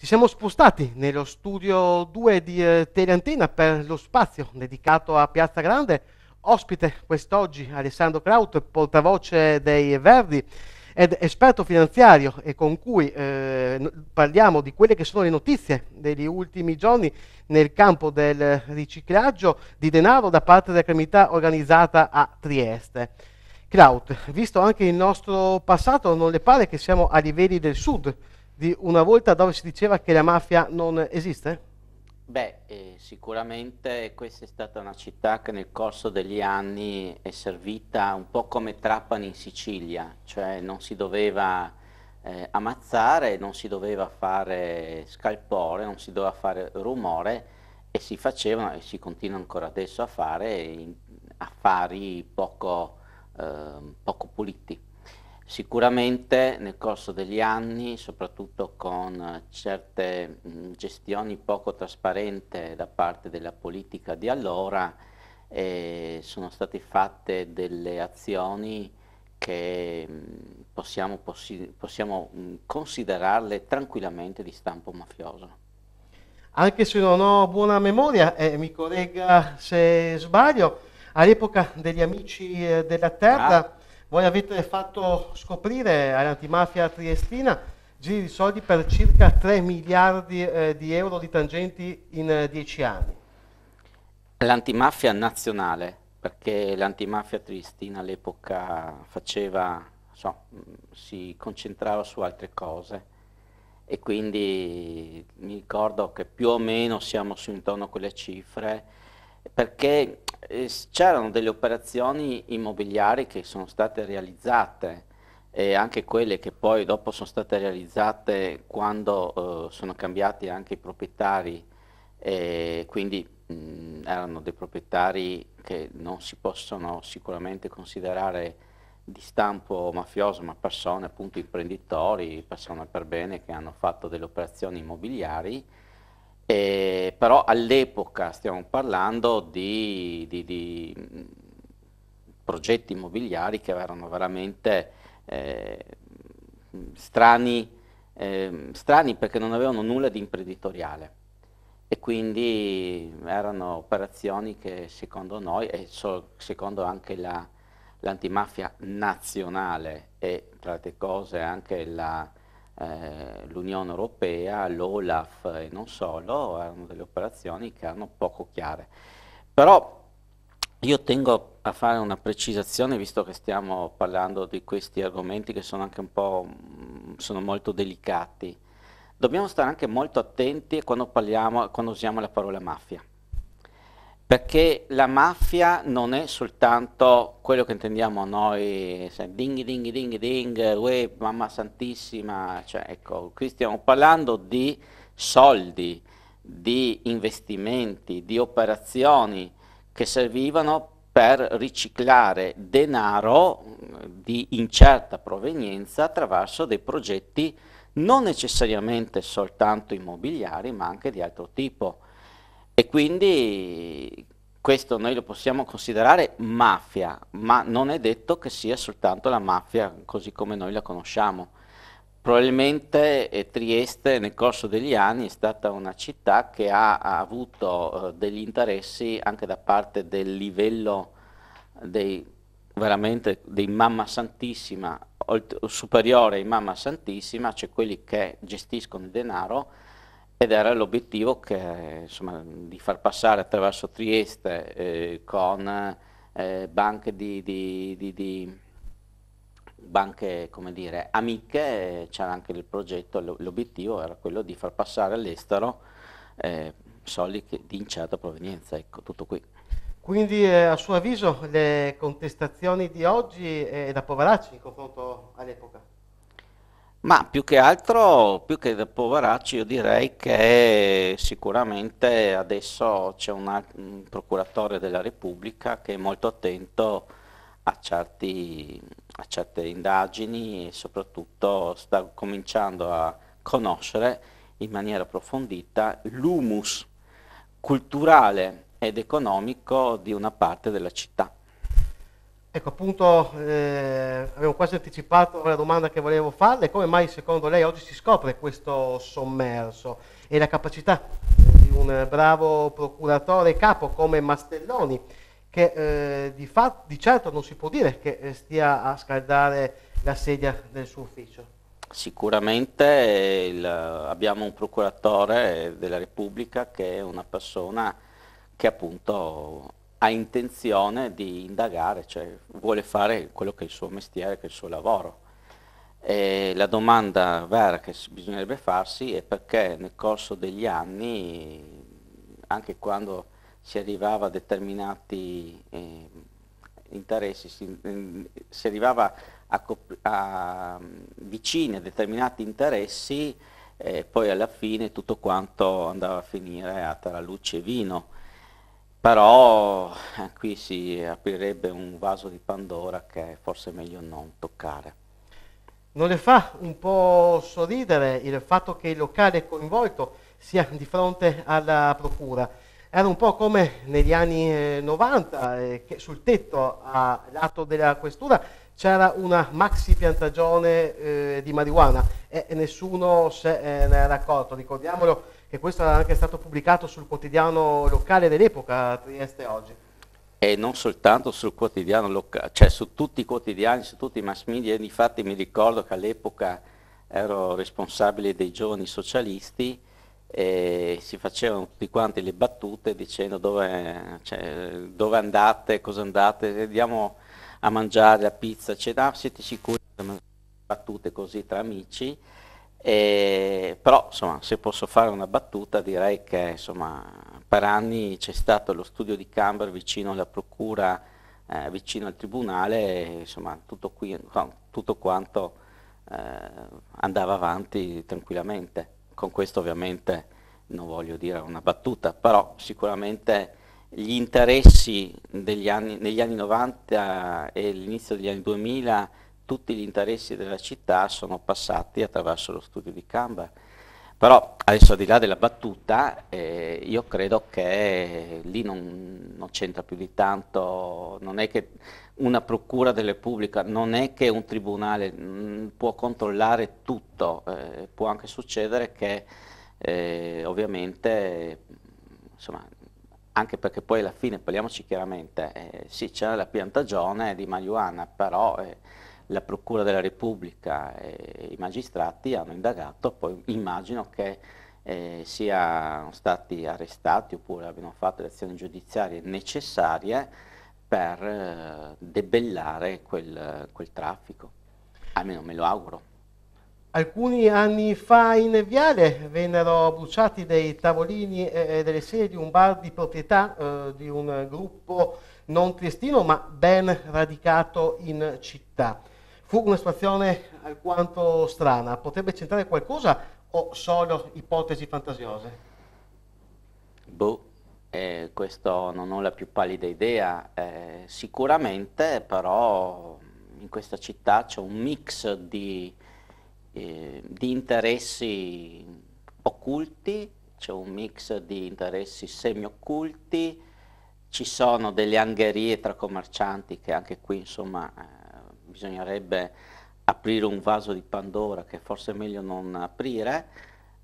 Ci siamo spostati nello studio 2 di eh, Teleantina per lo spazio dedicato a Piazza Grande. Ospite quest'oggi Alessandro Kraut, portavoce dei Verdi ed esperto finanziario e con cui eh, parliamo di quelle che sono le notizie degli ultimi giorni nel campo del riciclaggio di denaro da parte della criminalità organizzata a Trieste. Kraut, visto anche il nostro passato, non le pare che siamo a livelli del sud di una volta dove si diceva che la mafia non esiste? Beh, eh, sicuramente questa è stata una città che nel corso degli anni è servita un po' come Trapani in Sicilia, cioè non si doveva eh, ammazzare, non si doveva fare scalpore, non si doveva fare rumore e si facevano e si continua ancora adesso a fare affari poco, eh, poco puliti. Sicuramente nel corso degli anni, soprattutto con eh, certe mm, gestioni poco trasparenti da parte della politica di allora, eh, sono state fatte delle azioni che mm, possiamo, possiamo mm, considerarle tranquillamente di stampo mafioso. Anche se non ho buona memoria, eh, mi corregga se sbaglio, all'epoca degli amici eh, della terra... Ah voi avete fatto scoprire all'antimafia triestina giri di soldi per circa 3 miliardi eh, di euro di tangenti in 10 eh, anni. L'antimafia nazionale, perché l'antimafia triestina all'epoca faceva, so, si concentrava su altre cose e quindi mi ricordo che più o meno siamo su intorno a quelle cifre perché eh, c'erano delle operazioni immobiliari che sono state realizzate e anche quelle che poi dopo sono state realizzate quando eh, sono cambiati anche i proprietari, eh, quindi mh, erano dei proprietari che non si possono sicuramente considerare di stampo mafioso, ma persone, appunto imprenditori, persone per bene che hanno fatto delle operazioni immobiliari eh, però all'epoca stiamo parlando di, di, di, mm, progetti immobiliari che erano veramente eh, strani, eh, strani perché non avevano nulla di imprenditoriale e quindi erano operazioni che secondo noi e so, secondo anche la, l'antimafia nazionale e tra le cose anche la, eh, l'Unione Europea, l'Olaf e non solo, erano delle operazioni che erano poco chiare. Però io tengo a fare una precisazione, visto che stiamo parlando di questi argomenti che sono anche un po' mm, sono molto delicati. Dobbiamo stare anche molto attenti quando, parliamo, quando usiamo la parola mafia perché la mafia non è soltanto quello che intendiamo noi, ding ding ding ding, uè, mamma santissima, cioè, ecco, qui stiamo parlando di soldi, di investimenti, di operazioni che servivano per riciclare denaro mm, di incerta provenienza attraverso dei progetti non necessariamente soltanto immobiliari ma anche di altro tipo e quindi questo noi lo possiamo considerare mafia, ma non è detto che sia soltanto la mafia così come noi la conosciamo. Probabilmente eh, Trieste nel corso degli anni è stata una città che ha, ha avuto eh, degli interessi anche da parte del livello dei, veramente dei Mamma Santissima, superiore ai Mamma Santissima, cioè quelli che gestiscono il denaro, ed era l'obiettivo di far passare attraverso Trieste eh, con eh, banche, di, di, di, banche dire, amiche, c'era anche il progetto, l'obiettivo era quello di far passare all'estero eh, soldi di incerta provenienza, ecco tutto qui. Quindi eh, a suo avviso le contestazioni di oggi è da poveracci in confronto all'epoca? Ma più che altro, più che da poveracci, io direi che sicuramente adesso c'è un, procuratore della Repubblica che è molto attento a, certi, a certe indagini e soprattutto sta cominciando a conoscere in maniera approfondita l'humus culturale ed economico di una parte della città. Ecco, appunto, eh, avevo quasi anticipato la domanda che volevo farle, come mai secondo lei oggi si scopre questo sommerso e la capacità eh, di un bravo procuratore capo come Mastelloni, che eh, di, di, certo non si può dire che eh, stia a scaldare la sedia del suo ufficio? Sicuramente eh, il, abbiamo un procuratore della Repubblica che è una persona che appunto ha intenzione di indagare, cioè vuole fare quello che è il suo mestiere, che è il suo lavoro. E la domanda vera che bisognerebbe farsi è perché nel corso degli anni, anche quando si arrivava a determinati eh, interessi, si, mm, si arrivava a, a, mm, vicine a determinati interessi, eh, poi alla fine tutto quanto andava a finire a taralucce e vino. Però eh, qui si aprirebbe un vaso di Pandora che forse è meglio non toccare. Non le fa un po' sorridere il fatto che il locale coinvolto sia di fronte alla procura. Era un po' come negli anni 90, eh, eh, che sul tetto a lato della questura c'era una maxi piantagione eh, di marijuana e nessuno se eh, ne era accorto. Ricordiamolo e questo è anche stato pubblicato sul quotidiano locale dell'epoca, Trieste Oggi. E non soltanto sul quotidiano locale, cioè su tutti i quotidiani, su tutti i mass media, infatti mi ricordo che all'epoca ero responsabile dei giovani socialisti e si facevano tutti quanti le battute dicendo dove, cioè, dove andate, cosa andate, andiamo a mangiare la pizza, cioè, ah, siete sicuri di mangiare battute così tra amici? E, però insomma, se posso fare una battuta direi che insomma, per anni c'è stato lo studio di Camber vicino alla procura, eh, vicino al tribunale, e, insomma, tutto, qui, tutto quanto eh, andava avanti tranquillamente. Con questo ovviamente non voglio dire una battuta, però sicuramente gli interessi anni, negli anni 90 e l'inizio degli anni 2000 tutti gli interessi della città sono passati attraverso lo studio di Canberra. Però adesso al di là della battuta, eh, io credo che lì non, non c'entra più di tanto, non è che una procura delle pubbliche, non è che un tribunale mh, mm, può controllare tutto, eh, può anche succedere che eh, ovviamente, insomma, anche perché poi alla fine, parliamoci chiaramente, eh, sì c'era la piantagione di marijuana, però eh, la Procura della Repubblica e i magistrati hanno indagato, poi immagino che eh, siano stati arrestati oppure abbiano fatto le azioni giudiziarie necessarie per eh, debellare quel, quel traffico, almeno me lo auguro. Alcuni anni fa in Viale vennero bruciati dei tavolini e delle sedie di un bar di proprietà eh, di un gruppo non triestino ma ben radicato in città. Fu una situazione alquanto strana. Potrebbe c'entrare qualcosa o solo ipotesi fantasiose? Boh, eh, questo non ho la più pallida idea. Eh, sicuramente però in questa città c'è un mix di, eh, di interessi occulti, c'è un mix di interessi semi-occulti, ci sono delle angherie tra commercianti che anche qui insomma eh, bisognerebbe aprire un vaso di Pandora che forse è meglio non aprire,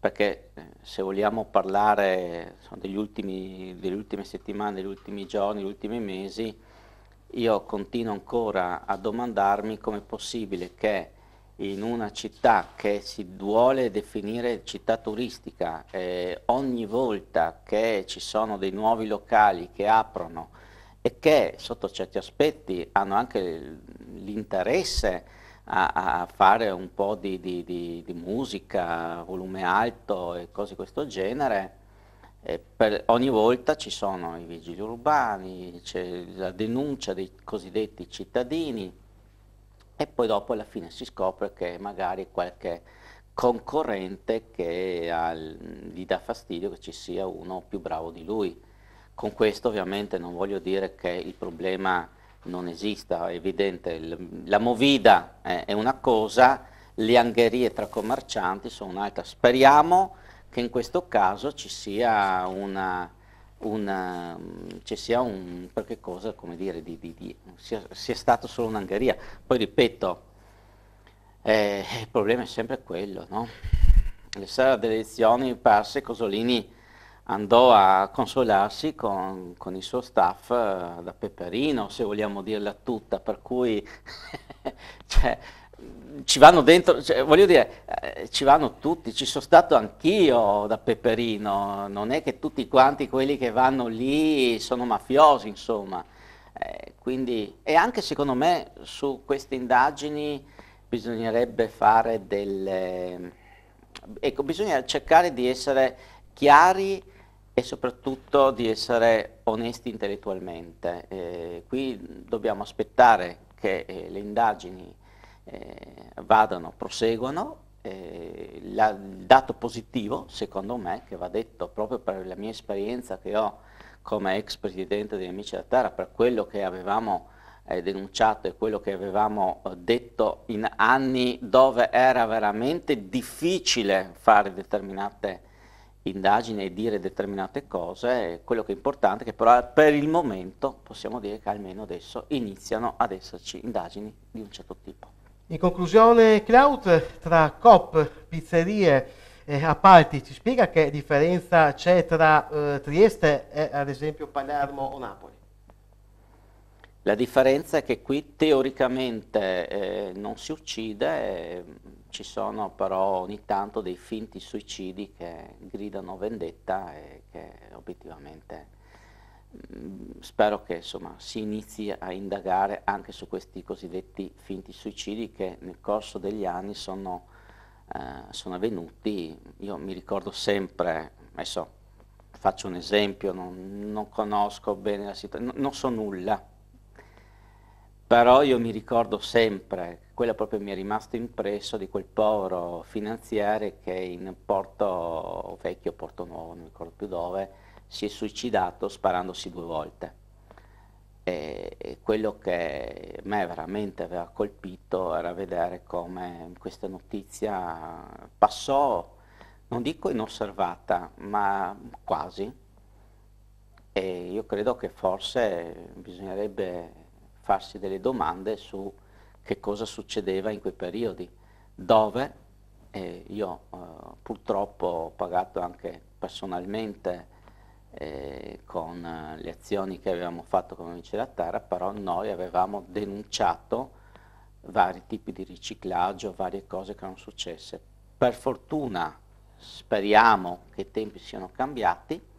perché eh, se vogliamo parlare degli ultimi, delle ultime settimane, degli ultimi giorni, degli ultimi mesi, io continuo ancora a domandarmi come è possibile che in una città che si vuole definire città turistica, eh, ogni volta che ci sono dei nuovi locali che aprono e che sotto certi aspetti hanno anche l'interesse a, a, fare un po' di, di, di, di, musica, volume alto e cose di questo genere, eh, ogni volta ci sono i vigili urbani, c'è la denuncia dei cosiddetti cittadini e poi dopo alla fine si scopre che magari qualche concorrente che ha, gli dà fastidio che ci sia uno più bravo di lui. Con questo ovviamente non voglio dire che il problema non esista, è evidente, la movida è una cosa, le angherie tra commercianti sono un'altra. Speriamo che in questo caso ci sia una, una ehm, ci sia un qualche cosa, come dire, di, di, di, sia, sia stato solo un'angheria. Poi ripeto, eh, il problema è sempre quello, no? Le sera delle elezioni perse Cosolini andò a consolarsi con, con il suo staff uh, da Peperino, se vogliamo dirla tutta, per cui cioè, ci vanno dentro, cioè, voglio dire, eh, ci vanno tutti, ci sono stato anch'io da Peperino, non è che tutti quanti quelli che vanno lì sono mafiosi, insomma. Eh, quindi, e anche secondo me su queste indagini bisognerebbe fare delle... Ecco, bisogna cercare di essere chiari e soprattutto di essere onesti intellettualmente. Eh, qui dobbiamo aspettare che eh, le indagini eh, vadano, proseguano. Eh, la, il dato positivo, secondo me, che va detto proprio per la mia esperienza che ho come ex presidente degli Amici della Terra, per quello che avevamo eh, denunciato e quello che avevamo eh, detto in anni dove era veramente difficile fare determinate indagine e dire determinate cose, quello che è importante è che però per il momento possiamo dire che almeno adesso iniziano ad esserci indagini di un certo tipo. In conclusione, Cloud, tra COP, pizzerie e appalti, ci spiega che differenza c'è tra eh, Trieste e ad esempio Palermo o Napoli? La differenza è che qui teoricamente eh, non si uccide, ehm, ci sono però ogni tanto dei finti suicidi che gridano vendetta e che obiettivamente mm, spero che insomma, si inizi a indagare anche su questi cosiddetti finti suicidi che nel corso degli anni sono, eh, sono avvenuti. Io mi ricordo sempre, adesso faccio un esempio, non, non conosco bene la situazione, non so nulla però io mi ricordo sempre, quello proprio mi è rimasto impresso di quel povero finanziere che in Porto Vecchio, Porto Nuovo, non ricordo più dove, si è suicidato sparandosi due volte. E, quello che a me veramente aveva colpito era vedere come questa notizia passò, non dico inosservata, ma quasi. E io credo che forse bisognerebbe farsi delle domande su che cosa succedeva in quei periodi, dove eh, io eh, purtroppo ho pagato anche personalmente eh, con le azioni che avevamo fatto come Amici della Terra, però noi avevamo denunciato vari tipi di riciclaggio, varie cose che erano successe. Per fortuna speriamo che i tempi siano cambiati,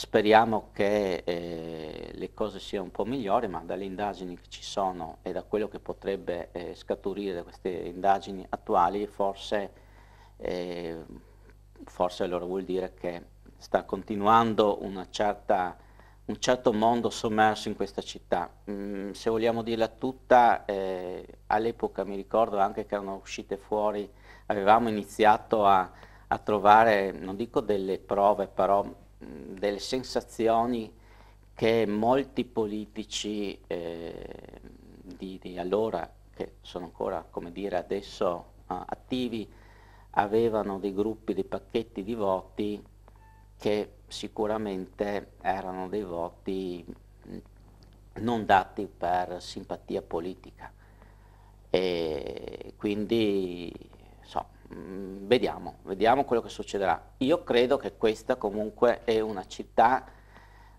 Speriamo che eh, le cose siano un po' migliori, ma dalle indagini che ci sono e da quello che potrebbe eh, scaturire da queste indagini attuali, forse, eh, forse, allora vuol dire che sta continuando certa, un certo mondo sommerso in questa città. Mm, se vogliamo dirla tutta, eh, all'epoca mi ricordo anche che erano uscite fuori, avevamo iniziato a, a trovare, non dico delle prove, però delle sensazioni che molti politici eh, di, di, allora, che sono ancora, come dire, adesso eh, attivi, avevano dei gruppi, dei pacchetti di voti che sicuramente erano dei voti non dati per simpatia politica. E quindi, insomma, Mm, vediamo, vediamo quello che succederà. Io credo che questa comunque è una città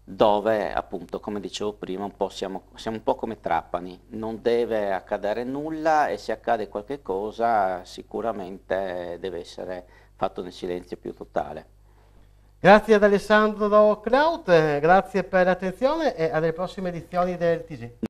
dove appunto, come dicevo prima, un siamo, siamo, un po' come Trapani, non deve accadere nulla e se accade qualche cosa sicuramente deve essere fatto nel silenzio più totale. Grazie ad Alessandro Kraut, grazie per l'attenzione e alle prossime edizioni del TG.